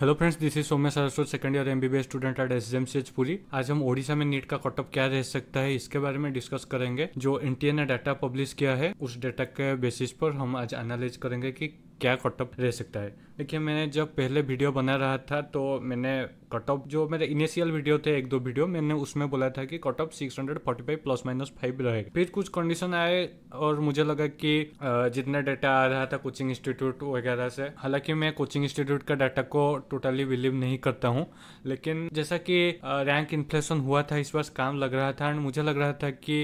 hello friends this is Saumya Saraswat second year MBBS student at S M Puri आज हम ओडिशा में NEET का कटअप क्या रह सकता है इसके बारे में डिस्कस करेंगे जो एनटीए ने डाटा पब्लिश किया है उस डाटा के बेसिस पर हम आज एनालाइज करेंगे कि क्या कट ऑफ रह सकता है देखिए मैंने जब पहले वीडियो बना रहा था तो मैंने कट ऑफ जो मेरे इनिशियल वीडियो थे एक दो वीडियो मैंने उसमें बोला था कि cut off five plus minus five रहेगा फिर कुछ कंडीशन आए और मुझे लगा कि जितना डाटा आ रहा था कोचिंग इंस्टीट्यूट वगैरह से हालांकि मैं कोचिंग इंस्टीट्यूट का डाटा को टोटली बिलीव नहीं करता हूँ लेकिन जैसा कि रैंक इन्फ्लेशन हुआ था इस बार काम लग रहा था एंड मुझे लग रहा था कि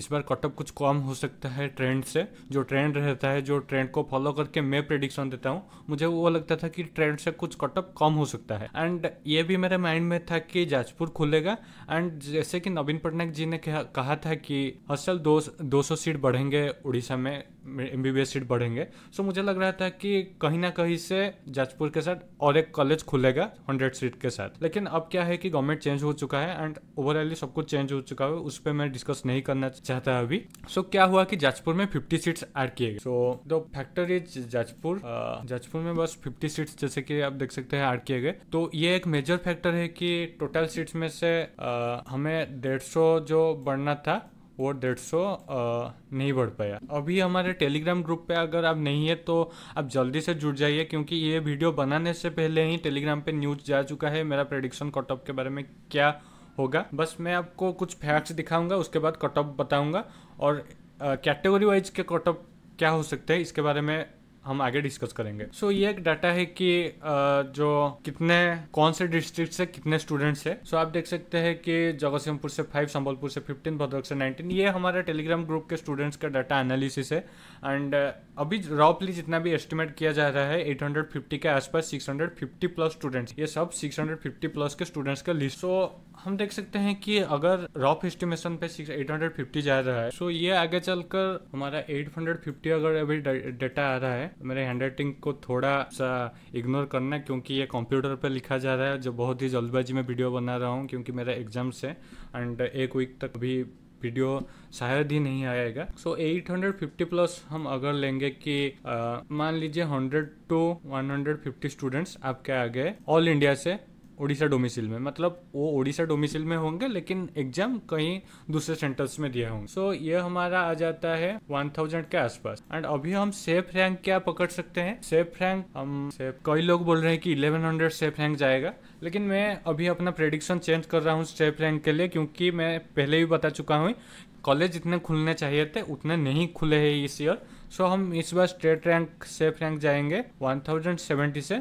इस बार कट ऑफ कुछ कम हो सकता है ट्रेंड से जो ट्रेंड रहता है जो ट्रेंड को फॉलो करके मैं प्रिडिक्शन देता हूँ मुझे वो लगता था कि ट्रेंड से कुछ कटअप कम हो सकता है एंड ये भी मेरे माइंड में था कि जाजपुर खुलेगा एंड जैसे कि नवीन पटनायक जी ने कहा था कि हॉस्टल दो, दो सौ सीट बढ़ेंगे उड़ीसा में एम बी सीट बढ़ेंगे सो मुझे लग रहा था कि कहीं ना कहीं से जाजपुर के साथ और एक कॉलेज खुलेगा हंड्रेड सीट के साथ लेकिन अब क्या है कि गवर्नमेंट चेंज हो चुका है एंड ओवरऑली सब कुछ चेंज हो चुका है उस पर मैं डिस्कस नहीं करना चाहता अभी सो क्या हुआ कि जाजपुर में फिफ्टी सीट्स एड किए गए so the factor is Jajpur Jajpur में बस फिफ्टी सीट्स जैसे कि आप देख सकते हैं एड किए गए तो ये एक मेजर फैक्टर है कि टोटल सीट्स में से हमें डेढ़ जो बढ़ना था वो डेढ़ सौ नहीं बढ़ पाया अभी हमारे टेलीग्राम ग्रुप पे अगर आप नहीं है तो आप जल्दी से जुड़ जाइए क्योंकि ये वीडियो बनाने से पहले ही टेलीग्राम पे न्यूज जा चुका है मेरा प्रेडिक्शन कटअप के बारे में क्या होगा बस मैं आपको कुछ फैक्ट्स दिखाऊंगा उसके बाद कटअप बताऊंगा और कैटेगरी वाइज के कटअप क्या हो सकते हैं इसके बारे में हम आगे डिस्कस करेंगे सो so, ये एक डाटा है कि जो कितने कौन से डिस्ट्रिक्ट से कितने स्टूडेंट्स है सो so, आप देख सकते हैं कि सिंहपुर से फाइव संबलपुर से फिफ्टीन भद्रक से नाइनटीन ये हमारे टेलीग्राम ग्रुप के स्टूडेंट्स का डाटा एनालिसिस है एंड अभी रॉपली जितना भी एस्टिमेट किया जा रहा है फिफ्टी के आसपास फिफ्टी प्लस स्टूडेंट्स ये सब फिफ्टी प्लस के स्टूडेंट्स का लिस्ट सो हम देख सकते हैं कि अगर रॉफ एस्टिमेशन पे एट हंड्रेड फिफ्टी जा रहा है सो ये आगे चलकर हमारा एट हंड्रेड फिफ्टी अगर अभी डाटा आ रहा है मेरे हैंड राइटिंग को थोड़ा सा इग्नोर करना क्योंकि ये कंप्यूटर पर लिखा जा रहा है जो बहुत ही जल्दबाजी में वीडियो बना रहा हूँ क्योंकि मेरा एग्जाम्स है एंड एक वीक तक भी वीडियो शायद ही नहीं आएगा सो so, 850 प्लस हम अगर लेंगे कि मान लीजिए 100 टू 150 स्टूडेंट्स आपके आ गए ऑल इंडिया से ओडिशा डोमिसिल में मतलब वो ओडिशा डोमिसिल में होंगे लेकिन एग्जाम कहीं दूसरे सेंटर्स में दिए होंगे सो so, ये हमारा आ जाता है 1000 के आसपास एंड अभी हम सेफ रैंक क्या पकड़ सकते हैं सेफ रैंक हम सेफ कई लोग बोल रहे हैं कि 1100 सेफ रैंक जाएगा लेकिन मैं अभी अपना प्रेडिक्शन चेंज कर रहा हूँ सेफ रैंक के लिए क्योंकि मैं पहले भी बता चुका हूँ कॉलेज जितने खुलने चाहिए थे उतने नहीं खुले हैं इस ईयर सो so, हम इस बार स्टेट रैंक सेफ रैंक जाएंगे सेवेंटी से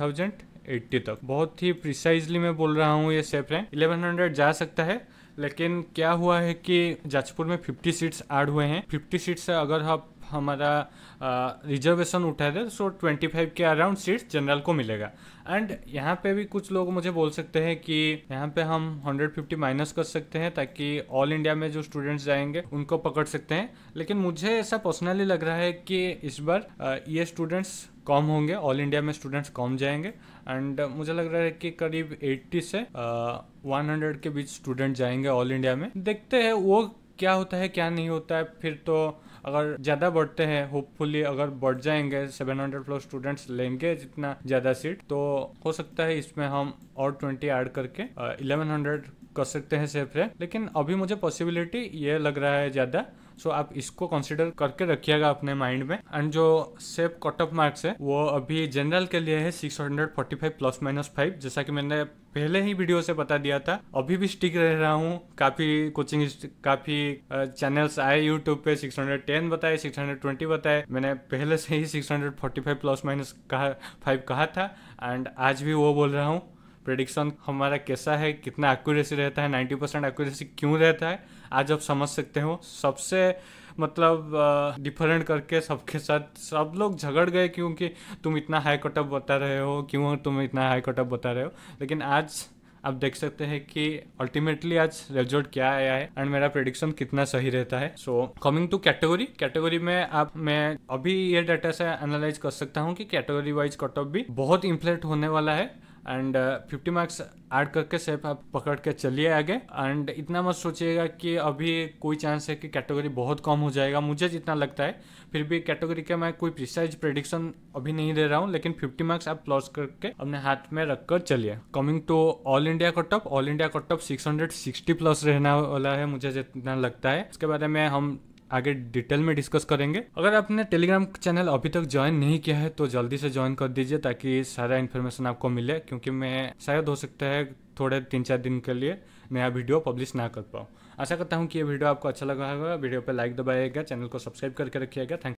थाउजेंड एट्टी तक बहुत ही प्रिसाइजली मैं बोल रहा हूँ ये सेफ है इलेवन हंड्रेड जा सकता है लेकिन क्या हुआ है कि जाजपुर में 50 सीट्स ऐड हुए हैं 50 सीट्स से अगर आप हमारा रिजर्वेशन उठा दे सो फाइव के अराउंड सीट्स जनरल को मिलेगा एंड यहाँ पे भी कुछ लोग मुझे बोल सकते हैं कि यहाँ पे हम 150 माइनस कर सकते हैं ताकि ऑल इंडिया में जो स्टूडेंट्स जाएंगे उनको पकड़ सकते हैं लेकिन मुझे ऐसा पर्सनली लग रहा है कि इस बार ये स्टूडेंट्स कम होंगे ऑल इंडिया में स्टूडेंट्स कम जाएंगे एंड मुझे लग रहा है कि करीब 80 से वन हंड्रेड के बीच स्टूडेंट जाएंगे ऑल इंडिया में देखते हैं वो क्या होता है क्या नहीं होता है फिर तो अगर ज़्यादा बढ़ते हैं होपफुली अगर बढ़ जाएंगे 700 प्लस स्टूडेंट्स लेंगे जितना ज़्यादा सीट तो हो सकता है इसमें हम और 20 ऐड करके uh, 1100 कर सकते हैं सेफ है लेकिन अभी मुझे पॉसिबिलिटी ये लग रहा है ज़्यादा सो आप इसको कंसिडर करके रखिएगा अपने माइंड में एंड जो सेफ कट ऑफ मार्क्स है वो अभी जनरल के लिए है six hundred forty five plus minus five जैसा कि मैंने पहले ही वीडियो से बता दिया था अभी भी स्टिक रह रहा हूँ काफ़ी कोचिंग काफ़ी चैनल्स आए यूट्यूब पे 610 बताए 620 बताए मैंने पहले से ही 645 प्लस माइनस कहा फाइव कहा था एंड आज भी वो बोल रहा हूँ प्रडिक्शन हमारा कैसा है कितना एक्यूरेसी रहता है 90 परसेंट एक्यूरेसी क्यों रहता है आज आप समझ सकते हो सबसे मतलब डिफरेंट करके सबके साथ सब लोग झगड़ गए क्योंकि तुम इतना हाई कटअप बता रहे हो क्यों तुम इतना हाई कटअप बता रहे हो लेकिन आज आप देख सकते हैं कि अल्टीमेटली आज रिजल्ट क्या आया है एंड मेरा प्रडिक्शन कितना सही रहता है so coming to category category में आप मैं अभी ये डाटा से एनालाइज कर सकता हूँ कि कैटेगरी वाइज कटअप भी बहुत इन्फ्लेट होने वाला है एंड फिफ्टी मार्क्स ऐड करके सेफ आप पकड़ के चलिए आगे एंड इतना मत सोचिएगा कि अभी कोई चांस है कि कैटेगरी बहुत कम हो जाएगा मुझे जितना लगता है फिर भी कैटेगरी का मैं कोई प्रिसाइज प्रेडिक्शन अभी नहीं दे रहा हूँ लेकिन फिफ्टी मार्क्स आप प्लस करके अपने हाथ में रख कर चलिए coming to all India cut off all India cut off six hundred sixty plus रहने वाला है मुझे जितना लगता है उसके बारे में हम आगे डिटेल में डिस्कस करेंगे अगर आपने टेलीग्राम चैनल अभी तक ज्वाइन नहीं किया है तो जल्दी से ज्वाइन कर दीजिए ताकि सारा इन्फॉर्मेशन आपको मिले क्योंकि मैं शायद हो सकता है थोड़े तीन चार दिन के लिए नया वीडियो पब्लिश ना कर पाऊँ आशा करता हूँ कि ये वीडियो आपको अच्छा लगा होगा वीडियो पर लाइक दबाएगा चैनल को सब्सक्राइब करके रखिएगा थैंक